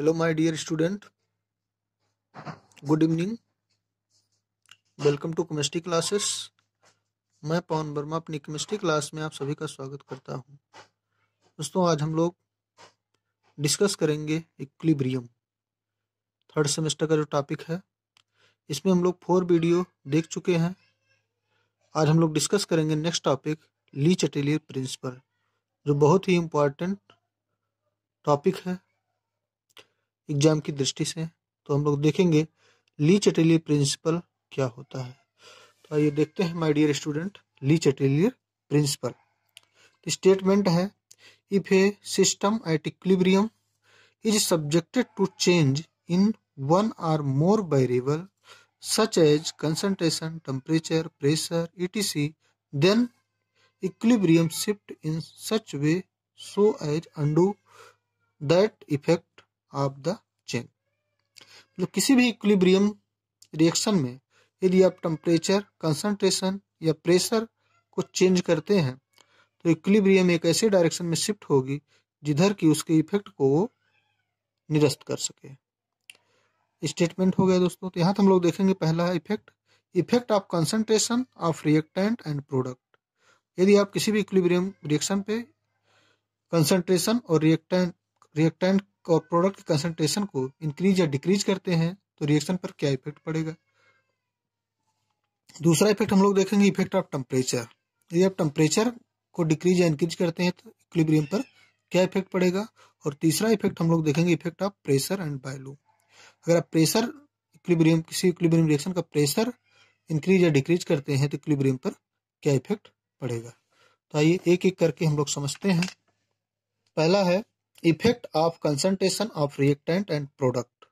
hello my dear student good evening welcome to chemistry classes मैं पवन वर्मा अपनी chemistry class में आप सभी का स्वागत करता हूं दोस्तों आज हम लोग डिस्कस करेंगे इक्विलिब्रियम थर्ड सेमेस्टर का जो टॉपिक है इसमें हम लोग फोर वीडियो देख चुके हैं आज हम लोग डिस्कस करेंगे next topic Le Chatelier principle जो बहुत ही इम्पोर्टेंट टॉपिक है एग्जाम की दृष्टि से तो हम लोग देखेंगे ली चटेलियर प्रिंसिपल क्या होता है तो आइए देखते हैं my dear student Le Chatelier principle statement तो है if a system at equilibrium is subjected to change in one or more variable such as concentration temperature pressure etc then equilibrium shift in such way so as undo that effect of the change मतलब किसी भी equilibrium reaction में यदि आप temperature concentration या pressure को change करते हैं तो इक्विलिब्रियम एक ऐसे डायरेक्शन में शिफ्ट होगी जिधर की उसके इफेक्ट को वो निरस्त कर सके स्टेटमेंट हो गया दोस्तों तो यहाँ तो हम लोग देखेंगे पहला effect effect of concentration of reactant and product यदि आप किसी भी इक्विलिब्रियम रिएक्शन पे कंसंट्रेशन और रिएक्टेंट रिएक्टेंट और प्रोडक्ट की कंसेंट्रेशन को इंक्रीज या डिक्रीज करते हैं तो रिएक्शन पर क्या इफेक्ट पड़ेगा दूसरा इफेक्ट हम लोग देखेंगे इफेक्ट ऑफ टेम्परेचर यदि आप टेम्परेचर को डिक्रीज या इंक्रीज करते हैं तो इक्विलिब्रियम पर क्या इफेक्ट पड़ेगा और तीसरा इफेक्ट हम लोग देखेंगे इफेक्ट ऑफ प्रेशर एंड बायलू अगर आप प्रेशर इक्विलिब्रियम किसी इक्विलिब्रियम रिएक्शन का प्रेशर इंक्रीज या डिक्रीज करते हैं तो इक्विलिब्रियम पर क्या इफेक्ट पड़ेगा तो आइए एक एक करके हम लोग समझते हैं पहला है effect of concentration of reactant and product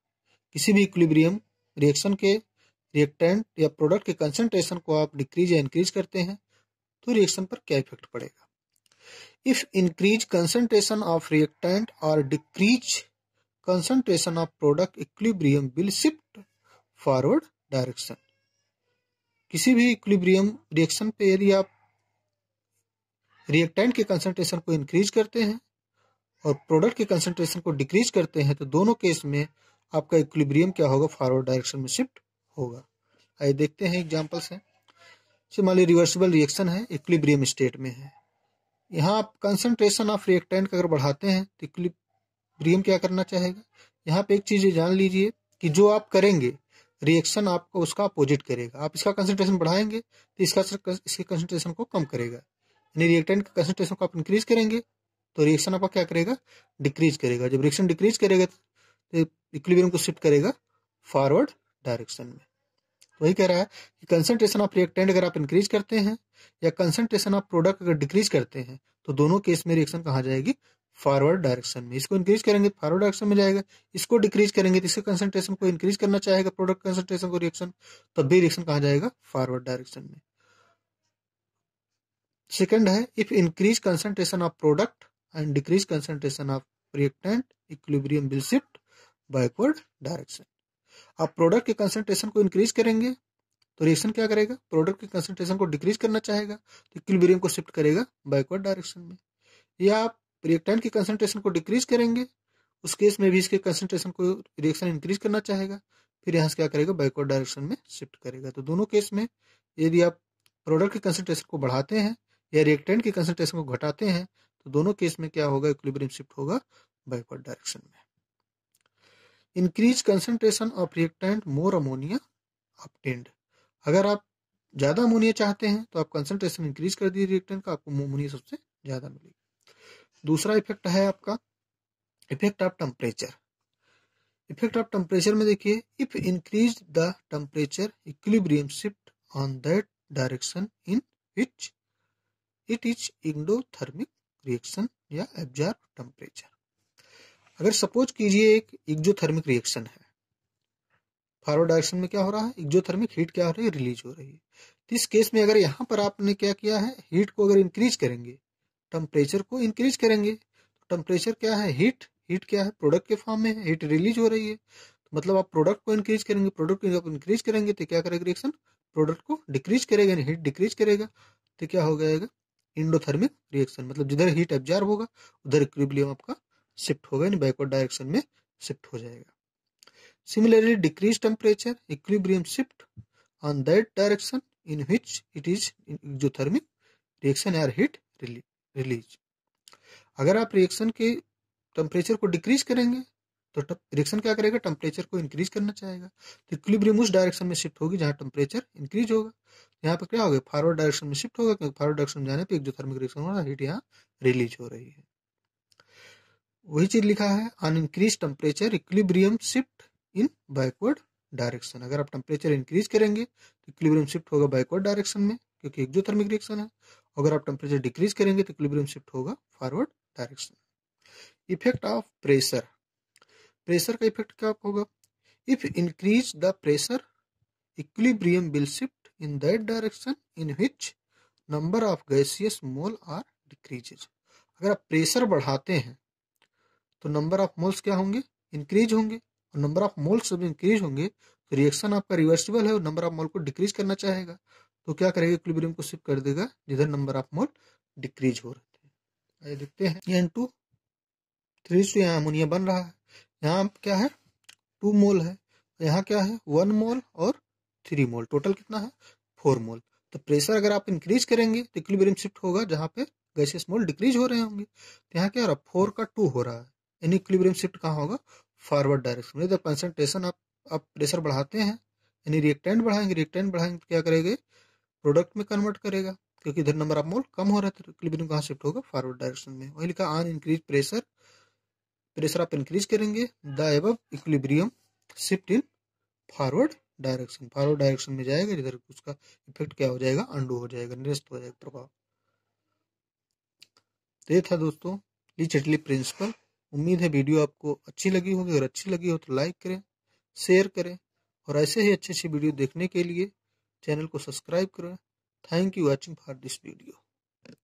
किसी भी इक्विलिब्रियम रिएक्शन के रिएक्टेंट या प्रोडक्ट के कंसंट्रेशन को आप डिक्रीज या इंक्रीज करते हैं तो रिएक्शन पर क्या इफेक्ट पड़ेगा if increase concentration of reactant और decrease concentration of product equilibrium will shift forward direction किसी भी इक्विलिब्रियम रिएक्शन पे यदि आप रिएक्टेंट के कंसंट्रेशन को इंक्रीज करते हैं और प्रोडक्ट के कंसेंट्रेशन को डिक्रीज करते हैं तो दोनों केस में आपका इक्विलिब्रियम क्या होगा फॉरवर्ड डायरेक्शन में शिफ्ट होगा आइए देखते हैं एग्जाम्पल्स हैं जैसे मान लीजिए रिवर्सिबल रिएक्शन है इक्विलिब्रियम स्टेट में है यहाँ आप कंसेंट्रेशन ऑफ रिएक्टेंट अगर बढ़ाते हैं तो इक्विलिब्रियम क्या करना चाहेगा यहाँ पे एक चीज़ ये जान लीजिए कि जो आप करेंगे रिएक्शन आपको उसका अपोजिट करेगा आप इसका कंसेंट्रेशन बढ़ाएंगे तो इसका इसके कंसनट्रेशन को कम करेगा यानी रिएक्टेंट का कंसनट्रेशन को आप इंक्रीज करेंगे तो रिएक्शन आपका क्या करेगा डिक्रीज करेगा जब रिएक्शन डिक्रीज करेगा तो इक्विलिब्रियम को शिफ्ट करेगा फॉरवर्ड डायरेक्शन में तो वही कह रहा है कि कंसंट्रेशन ऑफ रिएक्टेंट अगर आप इंक्रीज करते हैं या कंसंट्रेशन ऑफ प्रोडक्ट अगर डिक्रीज करते हैं तो दोनों केस में रिएक्शन कहाँ जाएगी फॉरवर्ड डायरेक्शन में इसको इंक्रीज करेंगे फॉरवर्ड डायरेक्शन में जाएगा इसको डिक्रीज करेंगे तो इसके कंसंट्रेशन को इंक्रीज करना चाहेगा प्रोडक्ट कंसंट्रेशन को रिएक्शन तब भी रिएक्शन कहा जाएगा फॉरवर्ड डायरेक्शन में सेकेंड है if increase concentration of product and decrease concentration of reactant equilibrium will shift backward direction आप प्रोडक्ट के कंसंट्रेशन को इंक्रीज करेंगे तो रिएक्शन क्या करेगा प्रोडक्ट के कंसंट्रेशन को डिक्रीज करना चाहेगा तो इक्विलिब्रियम को शिफ्ट करेगा बैकवर्ड डायरेक्शन में या आप रिएक्टेंट की कंसंट्रेशन को डिक्रीज करेंगे उस केस में भी इसके कंसंट्रेशन को रिएक्शन इंक्रीज करना चाहेगा फिर यहाँ से क्या करेगा बैकवर्ड डायरेक्शन में शिफ्ट करेगा तो दोनों केस में यदि आप प्रोडक्ट के कंसंट्रेशन को बढ़ाते हैं या रिएक्टेंट की कंसंट्रेशन को घटाते हैं तो दोनों केस में क्या होगा इक्विलिब्रियम शिफ्ट होगा बैकवर्ड डायरेक्शन में increase concentration of reactant more ammonia obtained अगर आप ज्यादा अमोनिया चाहते हैं तो आप कंसेंट्रेशन इंक्रीज कर दिए रिएक्टेंट का आपको अमोनिया सबसे ज्यादा मिलेगी दूसरा इफेक्ट है आपका effect of temperature effect of temperature में देखिए if increase the temperature equilibrium shift on that direction in which it is endothermic reaction या एब्जॉर्ब टेम्परेचर अगर सपोज कीजिए एक एक्जोथर्मिक रिएक्शन है फॉरवर्ड डायरेक्शन में क्या हो रहा है एक्जोथर्मिक हीट क्या हो रही है रिलीज हो रही है तो इस केस में अगर यहाँ पर आपने क्या किया है हीट को अगर इंक्रीज करेंगे टेम्परेचर को इंक्रीज करेंगे तो टेम्परेचर क्या है हीट हीट क्या है प्रोडक्ट के फॉर्म में हीट रिलीज हो रही है तो मतलब आप प्रोडक्ट को इंक्रीज करेंगे प्रोडक्ट को इंक्रीज करेंगे तो क्या करेगा रिएक्शन प्रोडक्ट को डिक्रीज करेगा यानी हीट डिक्रीज करेगा तो क्या हो जाएगा इंडोथर्मिक रिएक्शन मतलब जिधर हीट एब्जॉर्ब होगा उधर इक्विबलियम आपका शिफ्ट होगा यानी बैकवर्ड डायरेक्शन में शिफ्ट हो जाएगा similarly decrease temperature equilibrium shift on that direction in which it is exothermic reaction or heat release अगर आप रिएक्शन के टेम्परेचर को डिक्रीज करेंगे तो रिएक्शन क्या करेगा टेम्परेचर को इंक्रीज करना चाहेगा तो इक्विलिब्रियम उस डायरेक्शन में शिफ्ट होगी जहाँ टेम्परेचर इंक्रीज होगा तो यहाँ पर क्या होगा फॉरवर्ड डायरेक्शन में शिफ्ट होगा क्योंकि फॉरवर्ड डायरेक्शन जाने पर एक जो थर्मिक रिएक्शन हो रहा है हीट यहाँ रिलीज हो रही है वही चीज लिखा है on increase temperature equilibrium shift in backward direction अगर आप टेम्परेचर इंक्रीज करेंगे तो इक्विलिब्रियम शिफ्ट होगा बैकवर्ड डायरेक्शन में क्योंकि एक जो थर्मिक रिएक्शन है अगर आप टेम्परेचर डिक्रीज करेंगे तो इक्विलिब्रियम शिफ्ट होगा forward direction effect of pressure pressure का इफेक्ट क्या होगा if increase the pressure equilibrium will shift in that direction in which number of gaseous mole are decreases अगर आप प्रेशर बढ़ाते हैं तो नंबर ऑफ मोल्स क्या होंगे इंक्रीज होंगे और नंबर ऑफ मोल्स जब इंक्रीज होंगे तो रिएक्शन आपका रिवर्सिबल है और नंबर ऑफ मोल को डिक्रीज करना चाहेगा तो क्या करेगा इक्विलिब्रियम को शिफ्ट कर देगा जिधर नंबर ऑफ मोल डिक्रीज हो रहे थे आइए देखते हैं एन टू थ्री टू यहाँ अमोनिया बन रहा है यहाँ क्या है टू मोल है यहाँ क्या है वन मोल और थ्री मोल टोटल कितना है फोर मोल तो प्रेशर अगर आप इंक्रीज करेंगे तो इक्विलिब्रियम शिफ्ट होगा जहाँ पे गैसेस मोल डिक्रीज हो रहे होंगे तो यहाँ क्या हो रहा है फोर का टू हो रहा है यानी इक्विलिब्रियम शिफ्ट कहाँ होगा फॉरवर्ड डायरेक्शन में जब आप आप प्रेशर बढ़ाते हैं यानी रिएक्टेंट बढ़ाएंगे रिएक्टेंट बढ़ाएंगे तो क्या करेंगे प्रोडक्ट में कन्वर्ट करेगा क्योंकि इधर नंबर ऑफ मोल कम हो रहा था इक्विलिब्रियम तो कहाँ शिफ्ट होगा फॉरवर्ड डायरेक्शन में वही लिखा अन इंक्रीज प्रेशर प्रेशर आप इंक्रीज करेंगे द एब equilibrium shift in forward direction forward direction में जाएगा इधर उसका इफेक्ट क्या हो जाएगा अंडू हो जाएगा निरस्त हो जाएगा प्रभाव तो ये था दोस्तों लीच चटली प्रिंसिपल उम्मीद है वीडियो आपको अच्छी लगी होगी अगर अच्छी लगी हो तो लाइक करें शेयर करें और ऐसे ही अच्छी अच्छी वीडियो देखने के लिए चैनल को सब्सक्राइब करें thank you watching for this video